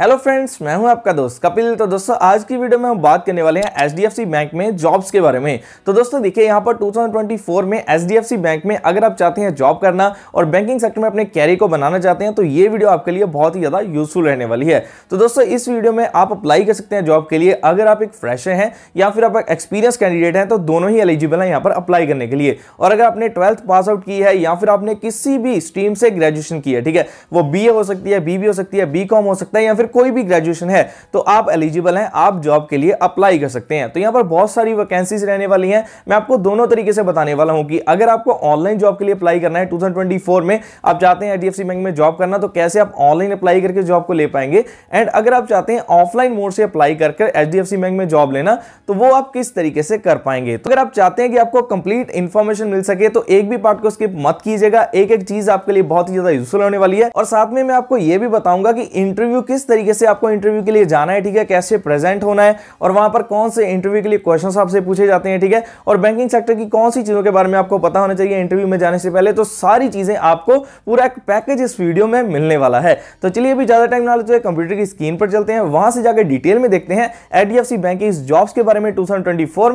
hello friends मैं हूं आपका दोस्त कपिल तो दोस्तों आज की वीडियो में हम बात करने वाले हैं एच बैंक में जॉब्स के बारे में तो दोस्तों देखिए यहां पर 2024 में एच बैंक में अगर आप चाहते हैं जॉब करना और बैंकिंग सेक्टर में अपने कैरियर को बनाना चाहते हैं तो ये वीडियो आपके लिए बहुत ही ज़्यादा यूजफुल रहने वाली है तो दोस्तों इस वीडियो में आप अप्लाई कर सकते हैं जॉब के लिए अगर आप एक फ्रेशर हैं या फिर आप एक्सपीरियंस कैंडिडेट हैं तो दोनों ही एलिजिबल हैं यहाँ पर अप्लाई करने के लिए और अगर आपने ट्वेल्थ पास आउट की है या फिर आपने किसी भी स्ट्रीम से ग्रेजुएशन की है ठीक है वो बी हो सकती है बी हो सकती है बी हो सकता है या फिर कोई भी ग्रेजुएशन है तो आप एलिजिबल हैं आप जॉब के लिए अप्लाई कर सकते हैं तो यहां पर बहुत सारी वैकेंसीज रहने वाली हैं मैं आपको दोनों तरीके से बताने वाला हूं कि अगर आपको ऑनलाइन जॉब के लिए अप्लाई करना है टू में आप चाहते हैं एच बैंक में जॉब करना तो कैसे आप ऑनलाइन अप्लाई करके जॉब को ले पाएंगे एंड अगर आप चाहते हैं ऑफलाइन मोड से अप्लाई करके एच बैंक में जॉब लेना तो वो आप किस तरीके से कर पाएंगे तो अगर आप चाहते हैं कि आपको कंप्लीट इन्फॉर्मेशन मिल सके तो एक भी पार्ट को स्किप मत कीजिएगा एक एक चीज आपके लिए बहुत ही ज्यादा यूजफुल होने वाली है और साथ में मैं आपको यह भी बताऊंगा कि इंटरव्यू किस तरीके तरीके से आपको इंटरव्यू के लिए जाना है ठीक है कैसे प्रेजेंट होना है और वहां पर कौन से इंटरव्यू के लिए क्वेश्चन आपसे पूछे जाते हैं ठीक है और बैंकिंग सेक्टर की कौन सी चीज़ों के बारे में आपको पता होना चाहिए इंटरव्यू में जाने से पहले तो सारी चीज़ें आपको पूरा एक पैकेज इस वीडियो में मिलने वाला है तो चलिए अभी ज़्यादा टाइम ना लेते हैं कंप्यूटर की स्क्रीन पर चलते हैं वहां से जाकर डिटेल में देखते हैं एच बैंक इस जॉब्स के बारे में टू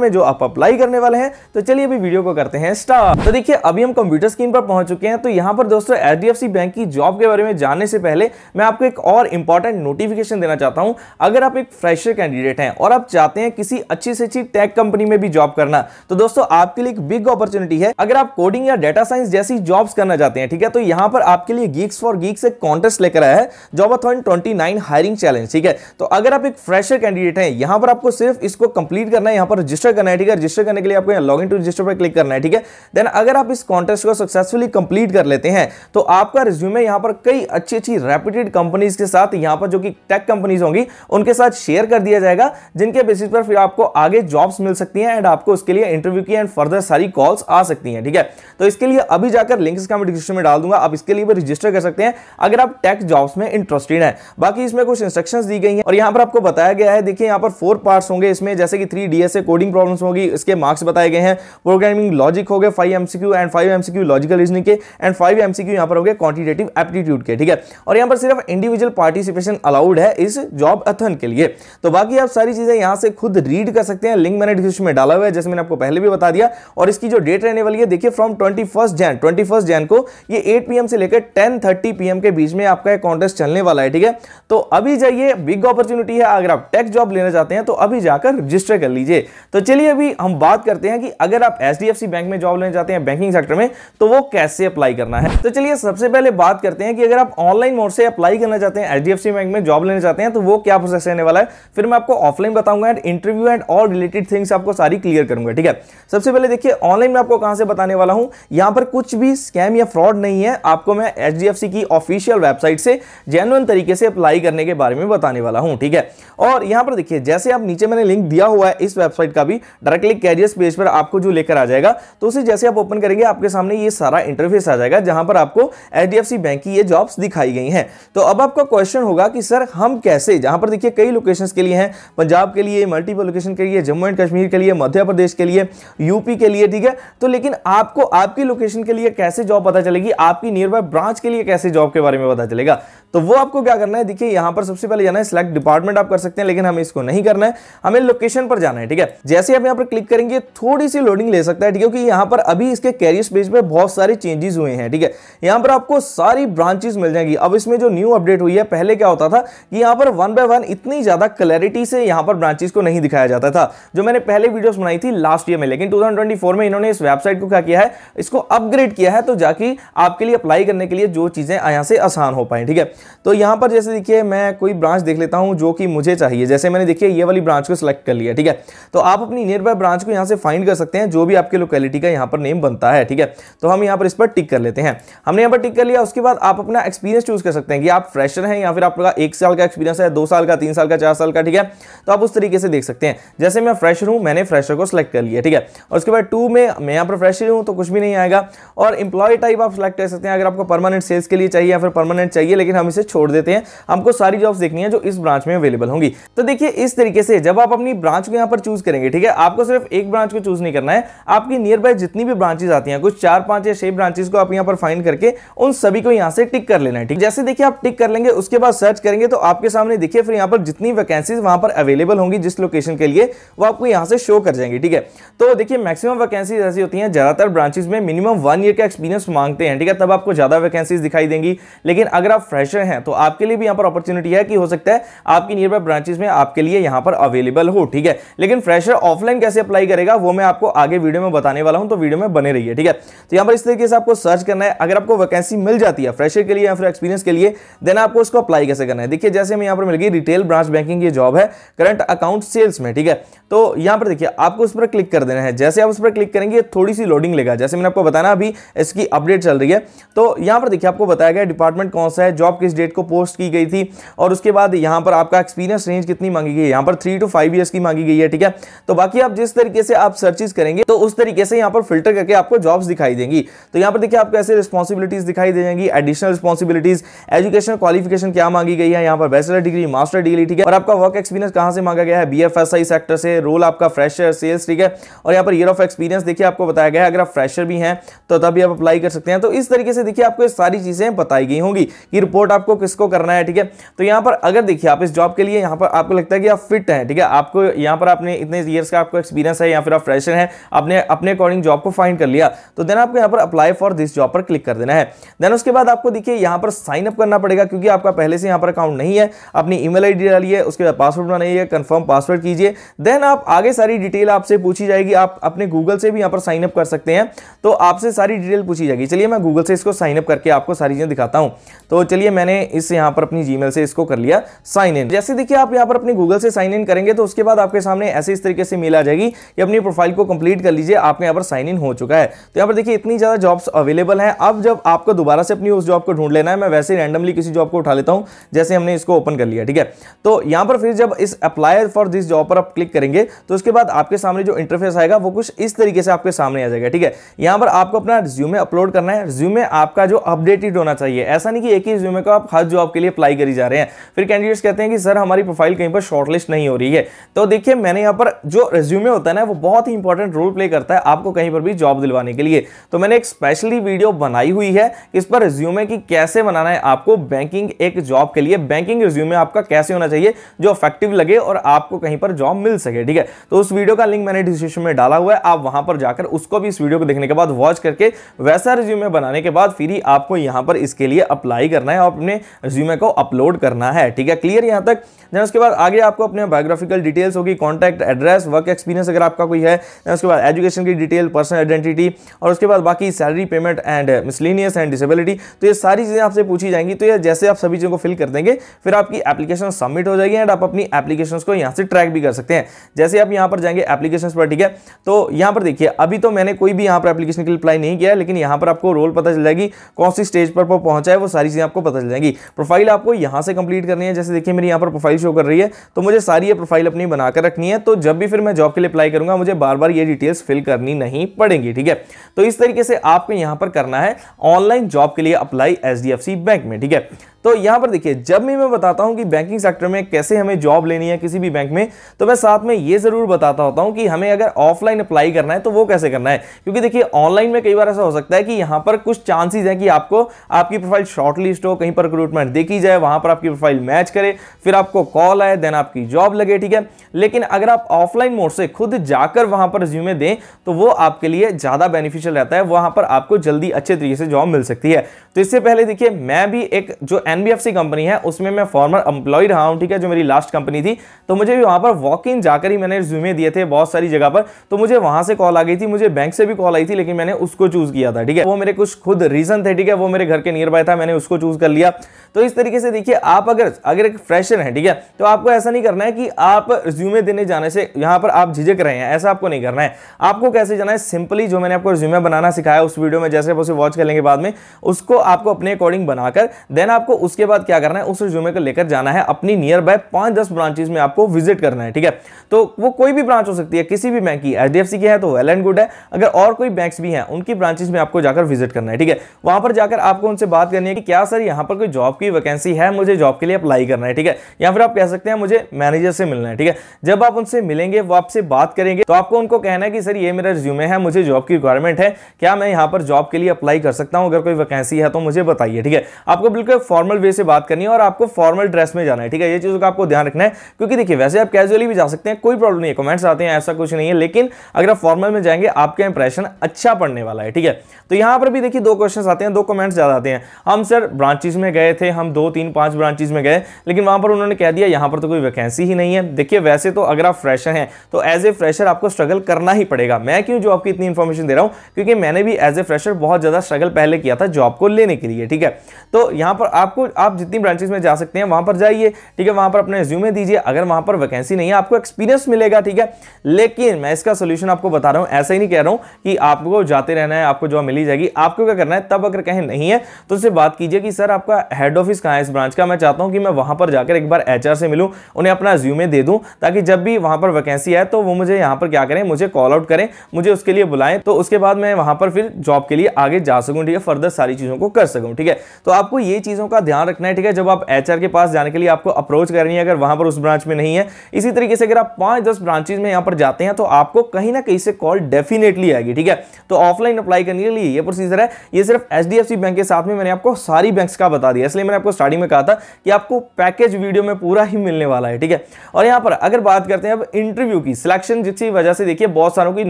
में जो आप अप्लाई करने वाले हैं तो चलिए अभी वीडियो को करते हैं स्टार्ट तो देखिए अभी हम कंप्यूटर स्क्रीन पर पहुंच चुके हैं तो यहां पर दोस्तों एच बैंक की जॉब के बारे में जानने से पहले मैं आपको एक और इंपॉर्टेंट नोटिफिकेशन देना चाहता हूं अगर आप एक फ्रेशर कैंडिडेट हैं और आप चाहते हैं किसी अच्छी से अच्छी टेक कंपनी में भी जॉब करना तो दोस्तों आपके लिए एक बिग अपॉर्चुनिटी है अगर आप कोडिंग या डेटा साइंस जैसी जॉब्स करना चाहते हैं ठीक है तो यहां पर आपके लिए गीक्स फॉर गीक्स एक कॉन्टेस्ट लेकर आया है Jobathon twenty hiring challenge ठीक है तो अगर आप एक फ्रेशर कैंडिडेट हैं यहां पर आपको सिर्फ इसको कंप्लीट करना है यहां पर रजिस्टर करना है ठीक है रजिस्टर करने के लिए आपको लॉग इन टू रजिस्टर पर क्लिक करना है ठीक है देन अगर आप इस कॉन्टेस्ट को सक्सेसफुली कंप्लीट कर लेते हैं तो आपका रिज्यूमे यहां पर कई अच्छी अच्छी रेप्यूटेड कंपनीज के साथ यहां पर जो कि टेक कंपनीज होंगी उनके साथ शेयर कर दिया जाएगा जिनके बेसिस पर फिर आपको आगे जॉब्स मिल सकती हैं एंड आपको उसके लिए इंटरव्यू की एंड फर्दर सारी कॉल्स आ सकती हैं ठीक है तो इसके लिए अभी जाकर लिंक इसका मैं डिस्क्रिप्शन में डाल दूंगा आप इसके लिए भी रजिस्टर कर सकते हैं अगर आप टेक जॉब्स में इंटरेस्टेड हैं बाकी इसमें कुछ इंस्ट्रक्शन दी गई हैं और यहाँ पर आपको बताया गया है देखिए यहाँ पर फोर पार्ट्स होंगे इसमें जैसे कि थ्री डीएसए कोडिंग प्रॉब्लम्स होगी इसके मार्क्स बताए गए हैं प्रोग्रामिंग लॉजिक हो गए five MCQ and five MCQ logical reasoning के एंड फाइव एमसीक्यू यहाँ पर हो गए क्वांटिटेटिव एप्टीट्यूड के ठीक है और यहाँ पर सिर्फ इंडिविजुअल पार्टिसिपेशन अलाउड है इस जॉब अथन के लिए तो बाकी आप सारी चीज़ें यहां से खुद रीड कर सकते हैं लिंक मैंने डिस्क्रिप्शन में डाला हुआ है जैसे मैंने आपको पहले भी बता दिया और इसकी जो डेट रहने वाली है देखिए from twenty first Jan twenty first Jan को ये एट पी से लेकर टेन थर्टी पी के बीच में आपका कॉन्टेस्ट चलने वाला है ठीक है तो अभी जाइए बिग अपॉर्चुनिटी है अगर आप टेक्स जॉब लेना चाहते हैं तो अभी जाकर रजिस्टर कर लीजिए तो चलिए अभी हम बात करते हैं कि अगर आप एच बैंक में जॉब लेने चाहते हैं बैंकिंग सेक्टर में तो वो कैसे अप्लाई करना है तो चलिए सबसे पहले बात करते हैं कि अगर आप ऑनलाइन मोड से अप्लाई करना चाहते हैं एच बैंक में जॉब लेने चाहते हैं तो वो क्या प्रोसेस रहने वाला है फिर मैं आपको ऑफलाइन बताऊंगा and interview and all related things आपको सारी क्लियर करूंगा ठीक है सबसे पहले देखिए ऑनलाइन में आपको कहां से बताने वाला हूं यहां पर कुछ भी स्कैम या फ्रॉड नहीं है आपको मैं एच की ऑफिशियल वेबसाइट से जेनुअन तरीके से अप्लाई करने के बारे में बताने वाला हूं ठीक है और यहां पर देखिए जैसे आप नीचे मैंने लिंक दिया हुआ है इस वेबसाइट का भी डायरेक्टली कैरियर पेज पर आपको जो लेकर आ जाएगा तो उसे जैसे आप ओपन करेंगे आपके सामने ये सारा इंटरफेस आ जाएगा जहां पर आपको एच बैंक की ये जॉब्स दिखाई गई हैं तो अब आपका क्वेश्चन होगा कि सर हम कैसे जहां पर देखिए कई लोकेशंस के लिए हैं पंजाब के लिए मल्टीपल लोकेशन के लिए जम्मू एंड कश्मीर के लिए मध्य प्रदेश के लिए यूपी के लिए ठीक है तो लेकिन आपको आपकी लोकेशन के लिए कैसे जॉब पता चलेगी आपकी नियर बाय ब्रांच के लिए कैसे जॉब के बारे में पता चलेगा तो वो आपको क्या करना है देखिए यहां पर सबसे पहले जाना है सिलेक्ट डिपार्टमेंट आप कर सकते हैं लेकिन हमें इसको नहीं करना है हमें लोकेशन पर जाना है ठीक है जैसे आप यहां पर क्लिक करेंगे थोड़ी सी लोडिंग ले सकता है ठीक है क्योंकि यहां पर अभी इसके कैरियर पेज पर बहुत सारे चेंजेस हुए हैं ठीक है यहां पर आपको सारी ब्रांचेस मिल जाएंगी अब इसमें जो न्यू अपडेट हुई है पहले क्या होता था था कि यहाँ पर वन बाय वन इतनी ज़्यादा क्लैरिटी से यहाँ पर ब्रांचेस को नहीं दिखाया जाता था जो मैंने पहले वीडियोस बनाई थी लास्ट ईयर में लेकिन 2024 में इन्होंने इस वेबसाइट को क्या किया है इसको अपग्रेड किया है तो जाकि आपके लिए अप्लाई करने के लिए जो चीज़ें यहाँ से आसान हो पाएँ ठीक है तो यहाँ पर जैसे देखिए मैं कोई ब्रांच देख लेता हूँ जो कि मुझे चाहिए जैसे मैंने देखिए ये वाली ब्रांच को सिलेक्ट कर लिया ठीक है तो आप अपनी नियर बाय ब्रांच को यहाँ से फाइंड कर सकते हैं जो भी आपके लोकेलिटी का यहाँ पर नेम बनता है ठीक है तो हम यहाँ पर इस पर टिक कर लेते हैं हमने यहाँ पर टिक कर लिया उसके बाद आप अपना एक्सपीरियंस चूज कर सकते हैं कि आप फ्रेशर हैं या फिर आपका एक साल का एक्सपीरियंस है दो साल का तीन साल का चार साल का ठीक है तो आप उस तरीके से देख सकते हैं जैसे मैं फ्रेशर हूँ मैंने फ्रेशर को सिलेक्ट कर लिया ठीक है और उसके बाद टू में मैं यहाँ पर फ्रेशर हूँ तो कुछ भी नहीं आएगा और इंप्लॉय टाइप आप सिलेक्ट कर सकते हैं अगर आपको परमानेंट सेल्स के लिए चाहिए या फिर परमानेंट चाहिए लेकिन हम इसे छोड़ देते हैं हमको सारी जॉब्स देखनी है जो इस ब्रांच में अवेलेबल होंगी तो देखिए इस तरीके से जब आप अपनी ब्रांच को यहाँ पर चूज करेंगे ठीक है आपको सिर्फ एक ब्रांच को चूज नहीं करना है आपकी नियर बाय जितनी भी ब्रांचेज आती हैं कुछ चार पांच या छह ब्रांचेज को आप यहाँ पर फाइंड करके उन सभी को यहाँ से टिक कर लेना है ठीक जैसे देखिए आप टिक कर लेंगे उसके बाद सर्च करें करेंगे तो आपके सामने देखिए फिर यहाँ पर जितनी वैकेंसीज वहाँ पर अवेलेबल होंगी जिस लोकेशन के लिए वो आपको यहाँ से शो कर जाएंगे ठीक है तो देखिए मैक्सिमम वैकेंसीज ऐसी होती हैं ज़्यादातर ब्रांचेज में मिनिमम वन ईयर का एक्सपीरियंस मांगते हैं ठीक है तब आपको ज़्यादा वैकेंसीज दिखाई देंगी लेकिन अगर आप फ्रेशर हैं तो आपके लिए भी यहाँ पर अपॉर्चुनिटी है कि हो सकता है आपकी नियर बाई ब्रांचेज में आपके लिए यहाँ पर अवेलेबल हो ठीक है लेकिन फ्रेशर ऑफलाइन कैसे अप्लाई करेगा वो मैं आपको आगे वीडियो में बताने वाला हूँ तो वीडियो में बने रही ठीक है तो यहाँ पर इस तरीके से आपको सर्च करना है अगर आपको वैकेंसी मिल जाती है फ्रेशर के लिए या फिर एक्सपीरियंस के लिए देन आपको उसको अप्लाई कैसे करना करना है देखिए जैसे हमें यहाँ पर मिल गई रिटेल ब्रांच बैंकिंग की जॉब है करंट अकाउंट सेल्स में ठीक है तो यहाँ पर देखिए आपको उस पर क्लिक कर देना है जैसे आप उस पर क्लिक करेंगे थोड़ी सी लोडिंग लेगा जैसे मैंने आपको बताया अभी इसकी अपडेट चल रही है तो यहाँ पर देखिए आपको बताया गया डिपार्टमेंट कौन सा है जॉब किस डेट को पोस्ट की गई थी और उसके बाद यहाँ पर आपका एक्सपीरियंस रेंज कितनी मांगी गई है यहाँ पर थ्री टू फाइव ईयर्स की मांगी गई है ठीक है तो बाकी आप जिस तरीके से आप सर्चेज करेंगे तो उस तरीके से यहाँ पर फिल्टर करके आपको जॉब्स दिखाई देंगी तो यहाँ पर देखिए आपको ऐसे रिस्पॉसिबिलिटीज दिखाई देंगी एडिशनल रिस्पॉसिबिलिटीज एजुकेशन क्वालिफिकेशन क्या मांगी गई गई है यहाँ पर बैचलर डिग्री मास्टर डिग्री ठीक है और आपका वर्क एक्सपीरियंस कहाँ से मांगा गया है बी सेक्टर से रोल आपका फ्रेशर सेल्स ठीक है और यहाँ पर ईयर ऑफ एक्सपीरियंस देखिए आपको बताया गया है अगर आप फ्रेशर भी हैं तो तभी आप अप्लाई कर सकते हैं तो इस तरीके से देखिए आपको सारी चीज़ें बताई गई होंगी कि रिपोर्ट आपको किसको करना है ठीक है तो यहाँ पर अगर देखिए आप इस जॉब के लिए यहाँ पर आपको लगता है कि आप फिट हैं ठीक है आपको यहाँ पर आपने इतने ईयर्स का आपको एक्सपीरियंस है या फिर आप फ्रेशर हैं आपने अपने अकॉर्डिंग जॉब को फाइंड कर लिया तो देन आपको यहाँ पर अप्लाई फॉर दिस जॉब पर क्लिक कर देना है देन उसके बाद आपको देखिए यहाँ पर साइन अप करना पड़ेगा क्योंकि आपका पहले से यहाँ पर अकाउंट नहीं है अपनी ईमेल आईडी डालिए उसके बाद पासवर्ड बनाइए कंफर्म पासवर्ड कीजिए देन आप आगे सारी डिटेल आपसे पूछी जाएगी आप अपने गूगल से भी यहाँ पर साइनअप कर सकते हैं तो आपसे सारी डिटेल पूछी जाएगी चलिए मैं गूगल से इसको साइनअप करके आपको सारी चीज़ें दिखाता हूँ तो चलिए मैंने इस यहाँ पर अपनी जी से इसको कर लिया साइन इन जैसे देखिए आप यहाँ पर अपनी गूगल से साइन इन करेंगे तो उसके बाद आपके सामने ऐसे इस तरीके से मेल आ जाएगी कि अपनी प्रोफाइल को कंप्लीट कर लीजिए आपके यहाँ पर साइन इन हो चुका है तो यहाँ पर देखिए इतनी ज़्यादा जॉब्स अवेलेबल हैं अब जब आपको दोबारा से अपनी उस जॉब को ढूंढ लेना है मैं वैसे रैंडमली किसी जॉब को उठा लेता हूँ जैसे हमने इसको ओपन कर लिया ठीक है तो यहां पर फिर जब इस अप्लायर फॉर दिस जॉब पर आप क्लिक करेंगे तो उसके बाद आपके सामने जो इंटरफेस आएगा वो कुछ इस तरीके से आपके सामने आ जाएगा ठीक है यहां पर आपको अपना रिज्यूमे अपलोड करना है रिज्यूमे आपका जो अपडेटेड होना चाहिए ऐसा नहीं कि एक ही रिज्यूमे को आप हर जॉब के लिए अप्लाई करी जा रहे हैं फिर कैंडिडेट्स कहते हैं कि सर हमारी प्रोफाइल कहीं पर शॉर्टलिस्ट नहीं हो रही है तो देखिए मैंने यहां पर जो रिज्यूमे होता है ना वो बहुत ही इंपॉर्टेंट रोल प्ले करता है आपको कहीं पर भी जॉब दिलवाने के लिए तो मैंने एक स्पेशली वीडियो बनाई हुई है इस पर रिज्यूमे की कैसे बनाना है आपको बैंकिंग एक जॉब के लिए चाहिए बैंकिंग रिज्यूमे आपका कैसे होना चाहिए जो अफेक्टिव लगे और आपको कहीं पर जॉब मिल सके ठीक है तो उस वीडियो का लिंक मैंने डिस्क्रिप्शन में डाला हुआ है आप वहां पर जाकर उसको भी इस वीडियो को देखने के बाद वॉच करके वैसा रिज्यूमे बनाने के बाद फिर ही आपको यहां पर इसके लिए अप्लाई करना है और अपने रिज्यूमे को अपलोड करना है ठीक है क्लियर यहां तक उसके बाद आगे आपको अपने बायोग्राफिकल डिटेल्स होगी कॉन्टैक्ट एड्रेस वर्क एक्सपीरियंस अगर आपका कोई है उसके बाद एजुकेशन की डिटेल पर्सनल आइडेंटिटी और उसके बाद बाकी salary payment and miscellaneous and disability तो ये सारी चीज़ें आपसे पूछी जाएंगी तो ये जैसे आप सभी चीज़ों को फिल कर देंगे जाएंगे फिर आपकी एप्लीकेशन सबमिट हो जाएगी एंड आप अपनी एप्लीकेशन को यहाँ से ट्रैक भी कर सकते हैं जैसे आप यहाँ पर जाएंगे एप्लीकेशन पर ठीक है तो यहाँ पर देखिए अभी तो मैंने कोई भी यहाँ पर एप्लीकेशन के लिए अप्लाई नहीं किया लेकिन यहाँ पर आपको रोल पता चल जाएगी कौन सी स्टेज पर पहुंचा है वो सारी चीज़ें आपको पता चल जाएंगी प्रोफाइल आपको यहाँ से कंप्लीट करनी है जैसे देखिए मेरी यहाँ पर प्रोफाइल शो कर रही है तो मुझे सारी ये प्रोफाइल अपनी बनाकर रखनी है तो जब भी फिर मैं जॉब के लिए अप्लाई करूंगा मुझे बार बार ये डिटेल्स फिल करनी नहीं पड़ेंगी ठीक है तो इस तरीके से आपको यहां पर करना है ऑनलाइन जॉब के लिए अप्लाई एच बैंक में ठीक है तो यहां पर देखिए जब भी मैं बताता हूं कि बैंकिंग सेक्टर में कैसे हमें जॉब लेनी है किसी भी बैंक में तो मैं साथ में यह ज़रूर बताता होता हूं कि हमें अगर ऑफलाइन अप्लाई करना है तो वो कैसे करना है क्योंकि देखिए ऑनलाइन में कई बार ऐसा हो सकता है कि यहां पर कुछ चांसेस हैं कि आपको आपकी प्रोफाइल शॉर्ट लिस्ट हो कहीं पर रिक्रूटमेंट देखी जाए वहां पर आपकी प्रोफाइल मैच करे फिर आपको कॉल आए देन आपकी जॉब लगे ठीक है लेकिन अगर आप ऑफलाइन मोड से खुद जाकर वहां पर रिज्यूमे दें तो वो आपके लिए ज़्यादा बेनिफिशियल रहता है वहां पर आपको जल्दी अच्छे तरीके से जॉब मिल सकती है तो इससे पहले देखिए मैं भी एक जो एन एनबीएफसी कंपनी है उसमें मैं फॉर्मर एम्प्लॉय रहा हूँ ठीक है जो मेरी लास्ट कंपनी थी तो मुझे भी वहाँ पर वॉक इन जाकर ही मैंने रिज्यूमे दिए थे बहुत सारी जगह पर तो मुझे वहाँ से कॉल आ गई थी मुझे बैंक से भी कॉल आई थी लेकिन मैंने उसको चूज़ किया था ठीक है वो मेरे कुछ खुद रीज़न थे ठीक है वो मेरे घर के नियर बाय था मैंने उसको चूज़ कर लिया तो इस तरीके से देखिए आप अगर अगर एक फ्रेशर है ठीक है तो आपको ऐसा नहीं करना है कि आप रिज्यूमे देने जाने से यहाँ पर आप झिझक रहे हैं ऐसा आपको नहीं करना है आपको कैसे जाना है सिंपली जो मैंने आपको रिज्यूमे बनाना सिखाया उस वीडियो में जैसे आप उसे वॉच कर लेंगे बाद में उसको आपको अपने अकॉर्डिंग बनाकर देन आपको उसके बाद क्या करना है उस रिज्यूमे को लेकर जाना है अपनी नियर बाय पांच दस ब्रांचेज में आपको विजिट करना है ठीक है तो वो कोई भी ब्रांच हो सकती है किसी भी बैंक की एच की है तो वेल एंड गुड है अगर और कोई बैंक भी हैं उनकी ब्रांचेज में आपको जाकर विजिट करना है ठीक है वहां पर जाकर आपको उनसे बात करनी है कि क्या सर यहाँ पर कोई जॉब की वैकेंसी है मुझे जॉब के लिए अप्लाई करना है ठीक है या फिर आप कह सकते हैं मुझे मैनेजर से मिलना है ठीक है जब आप उनसे मिलेंगे वो आपसे बात करेंगे तो आपको उनको कहना है कि सर ये मेरा रिज्यूमे है मुझे जॉब की रिक्वायरमेंट है क्या मैं यहाँ पर जॉब के लिए अप्लाई कर सकता हूँ अगर कोई वैकेंसी है तो मुझे बताइए ठीक है आपको बिल्कुल फॉर्म फॉर्मल वे से बात करनी है और आपको फॉर्मल ड्रेस में जाना है ठीक है ये चीज़ों का आपको ध्यान रखना है क्योंकि देखिए वैसे आप कैजुअली भी जा सकते हैं कोई प्रॉब्लम नहीं है कमेंट्स आते हैं ऐसा कुछ नहीं है लेकिन अगर आप फॉर्मल में जाएंगे आपका इंप्रेशन अच्छा पड़ने वाला है ठीक है तो यहाँ पर भी देखिए दो क्वेश्चन आते हैं दो कमेंट्स ज़्यादा आते हैं हम सर ब्रांचेज में गए थे हम दो तीन पांच ब्रांचेज में गए लेकिन वहां पर उन्होंने कह दिया यहां पर तो कोई वैकेंसी ही नहीं है देखिए वैसे तो अगर आप फ्रेशर हैं तो एज ए फ्रेशर आपको स्ट्रगल करना ही पड़ेगा मैं क्यों जो आपकी इतनी इन्फॉर्मेशन दे रहा हूँ क्योंकि मैंने भी एज ए फ्रेशर बहुत ज़्यादा स्ट्रगल पहले किया था जॉब को लेने के लिए ठीक है तो यहाँ पर आप आपको आप जितनी ब्रांचेस में जा सकते हैं वहां पर जाइए ठीक है वहां पर अपने रिज्यूमे दीजिए अगर वहां पर वैकेंसी नहीं है आपको एक्सपीरियंस मिलेगा ठीक है लेकिन मैं इसका सोल्यूशन आपको बता रहा हूं ऐसा ही नहीं कह रहा हूं कि आपको जाते रहना है आपको जॉब मिली जाएगी आपको क्या करना है तब अगर कहें नहीं है तो उससे बात कीजिए कि सर आपका हेड ऑफिस कहाँ है इस ब्रांच का मैं चाहता हूँ कि मैं वहां पर जाकर एक बार एच से मिलूँ उन्हें अपना रिज्यूमे दे दूँ ताकि जब भी वहाँ पर वैकेंसी आए तो वो मुझे यहाँ पर क्या करें मुझे कॉल आउट करें मुझे उसके लिए बुलाएं तो उसके बाद मैं वहाँ पर फिर जॉब के लिए आगे जा सकूँ ठीक है फर्दर सारी चीज़ों को कर सकूँ ठीक है तो आपको ये चीज़ों का ध्यान रखना है ठीक है जब आप एच के पास जाने के लिए आपको अप्रोच करनी है अगर वहां पर उस ब्रांच में नहीं है इसी तरीके से अगर आप पांच दस ब्रांचेज में यहां पर जाते हैं तो आपको कहीं ना कहीं से कॉल डेफिनेटली आएगी ठीक है तो ऑफलाइन अप्लाई करने के लिए ये प्रोसीजर है ये सिर्फ एच बैंक के साथ में मैंने आपको सारी बैंक का बता दिया इसलिए मैंने आपको स्टार्टिंग में कहा था कि आपको पैकेज वीडियो में पूरा ही मिलने वाला है ठीक है और यहां पर अगर बात करते हैं अब इंटरव्यू की सिलेक्शन जिसकी वजह से देखिए बहुत सारों की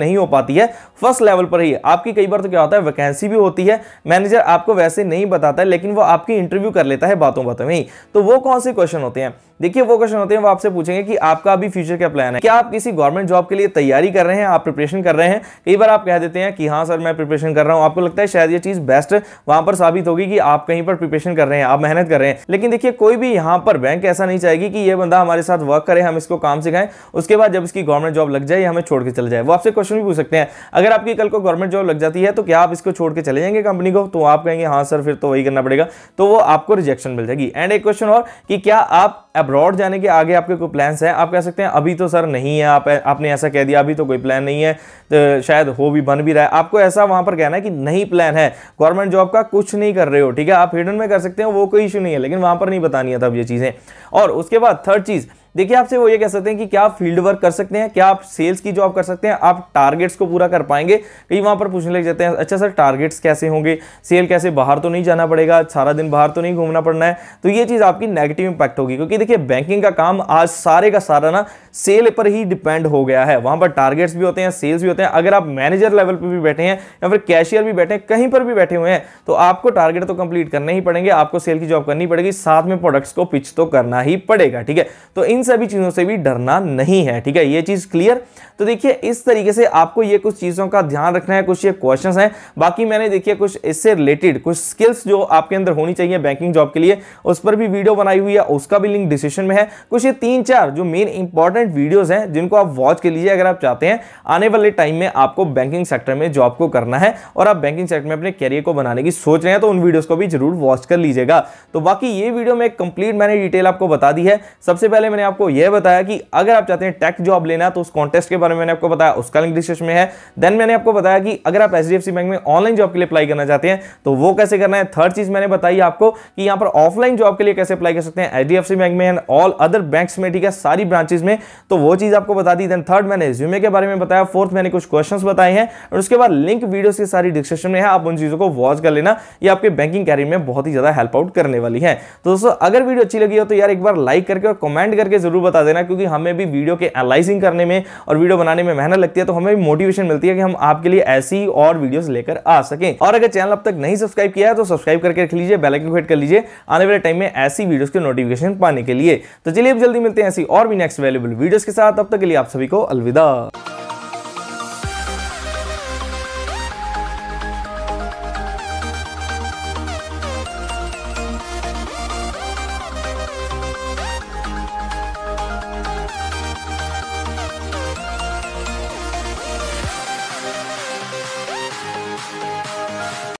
नहीं हो पाती है फर्स्ट लेवल पर ही आपकी कई बार तो क्या होता है वैकेंसी भी होती है मैनेजर आपको वैसे नहीं बताता है लेकिन वो आपकी इंटरव्यू कर कर लेता है बातों बातों में ही तो वो कौन से क्वेश्चन होते हैं देखिए वो क्वेश्चन होते हैं वो आपसे पूछेंगे कि आपका अभी फ्यूचर क्या प्लान है क्या आप किसी गवर्नमेंट जॉब के लिए तैयारी कर रहे हैं आप प्रिपरेशन कर रहे हैं कई बार आप कह देते हैं कि हाँ सर मैं प्रिपरेशन कर रहा हूँ आपको लगता है शायद ये चीज़ बेस्ट वहां पर साबित होगी कि आप कहीं पर प्रिपरेशन कर रहे हैं आप मेहनत कर रहे हैं लेकिन देखिए कोई भी यहाँ पर बैंक ऐसा नहीं चाहेगी कि ये बंदा हमारे साथ वर्क करे हम इसको काम सिखाएं उसके बाद जब इसकी गवर्नमेंट जॉब लग जाए हमें छोड़ के चले जाए वो आपसे क्वेश्चन भी पूछ सकते हैं अगर आपकी कल को गवर्नमेंट जॉब लग जाती है तो क्या आप इसको छोड़ के चले जाएंगे कंपनी को तो आप कहेंगे हाँ सर फिर तो वही करना पड़ेगा तो वो आपको रिजेक्शन मिल जाएगी एंड एक क्वेश्चन और कि क्या आप अब्रॉड जाने के आगे आपके कोई प्लान्स हैं आप कह सकते हैं अभी तो सर नहीं है आप आपने ऐसा कह दिया अभी तो कोई प्लान नहीं है तो शायद हो भी बन भी रहा है आपको ऐसा वहां पर कहना है कि नहीं प्लान है गवर्नमेंट जॉब का कुछ नहीं कर रहे हो ठीक है आप हिडन में कर सकते हो वो कोई इशू नहीं है लेकिन वहां पर नहीं बतानी है तब ये चीज़ें और उसके बाद थर्ड चीज़ देखिए आपसे वो ये कह सकते हैं कि क्या आप फील्ड वर्क कर सकते हैं क्या आप सेल्स की जॉब कर सकते हैं आप टारगेट्स को पूरा कर पाएंगे कई वहाँ पर पूछने लग जाते हैं अच्छा सर टारगेट्स कैसे होंगे सेल कैसे बाहर तो नहीं जाना पड़ेगा सारा दिन बाहर तो नहीं घूमना पड़ना है तो ये चीज़ आपकी नेगेटिव इंपैक्ट होगी क्योंकि देखिए बैंकिंग का काम आज सारे का सारा ना सेल पर ही डिपेंड हो गया है वहां पर टारगेट्स भी होते हैं सेल्स भी होते हैं अगर आप मैनेजर लेवल पर भी बैठे हैं या फिर कैशियर भी बैठे हैं कहीं पर भी बैठे हुए हैं तो आपको टारगेट तो कंप्लीट करने ही पड़ेंगे आपको सेल की जॉब करनी पड़ेगी साथ में प्रोडक्ट्स को पिच तो करना ही पड़ेगा ठीक है तो इन सभी चीज़ों से भी डरना नहीं है ठीक है ये चीज़ क्लियर तो देखिए इस तरीके से आपको ये कुछ चीज़ों का ध्यान रखना है कुछ ये क्वेश्चन हैं बाकी मैंने देखिए कुछ इससे रिलेटेड कुछ स्किल्स जो आपके अंदर होनी चाहिए बैंकिंग जॉब के लिए उस पर भी वीडियो बनाई हुई है उसका भी लिंक डिस्क्रिप्शन में है कुछ ये तीन चार जो मेन इंपॉर्टेंट इंपॉर्टेंट वीडियोस हैं जिनको आप वॉच के लिए अगर आप चाहते हैं आने वाले टाइम में आपको बैंकिंग सेक्टर में जॉब को करना है और आप बैंकिंग सेक्टर में अपने कैरियर को बनाने की सोच रहे हैं तो उन वीडियोज़ को भी जरूर वॉच कर लीजिएगा तो बाकी ये वीडियो में कंप्लीट मैंने डिटेल आपको बता दी है सबसे पहले मैंने आपको यह बताया कि अगर आप चाहते हैं टेक जॉब लेना तो उस कॉन्टेस्ट के बारे में मैंने आपको बताया उसका लिंक डिस्क्रिप्शन में है देन मैंने आपको बताया कि अगर आप एच बैंक में ऑनलाइन जॉब के लिए अप्लाई करना चाहते हैं तो वो कैसे करना है थर्ड चीज़ मैंने बताई आपको कि यहां पर ऑफलाइन जॉब के लिए कैसे अप्लाई कर सकते हैं एच बैंक में एंड ऑल अदर बैंक्स में ठीक है सारी ब्रांचेस में तो वो चीज़ आपको बता दी देन थर्ड मैंने रिज्यूमे के बारे में बताया फोर्थ मैंने कुछ क्वेश्चन बताए हैं और उसके बाद लिंक वीडियोज़ की सारी डिस्क्रिप्शन में है आप उन चीज़ों को वॉच कर लेना ये आपके बैंकिंग कैरियर में बहुत ही ज़्यादा हेल्प आउट करने वाली है तो दोस्तों अगर वीडियो अच्छी लगी हो तो यार एक बार लाइक करके और कमेंट करके जरूर बता देना क्योंकि हमें भी वीडियो के एनालाइजिंग करने में और वीडियो बनाने में मेहनत लगती है तो हमें भी मोटिवेशन मिलती है कि हम आपके लिए ऐसी और वीडियोस लेकर आ सकें और अगर चैनल अब तक नहीं सब्सक्राइब किया है तो सब्सक्राइब करके रख लीजिए बेल आइकन हिट कर लीजिए आने वाले टाइम में ऐसी वीडियोस के नोटिफिकेशन पाने के लिए तो चलिए अब जल्दी मिलते हैं ऐसी और भी नेक्स्ट वेलेबल वीडियोस के साथ अब तक के लिए आप सभी को अलविदा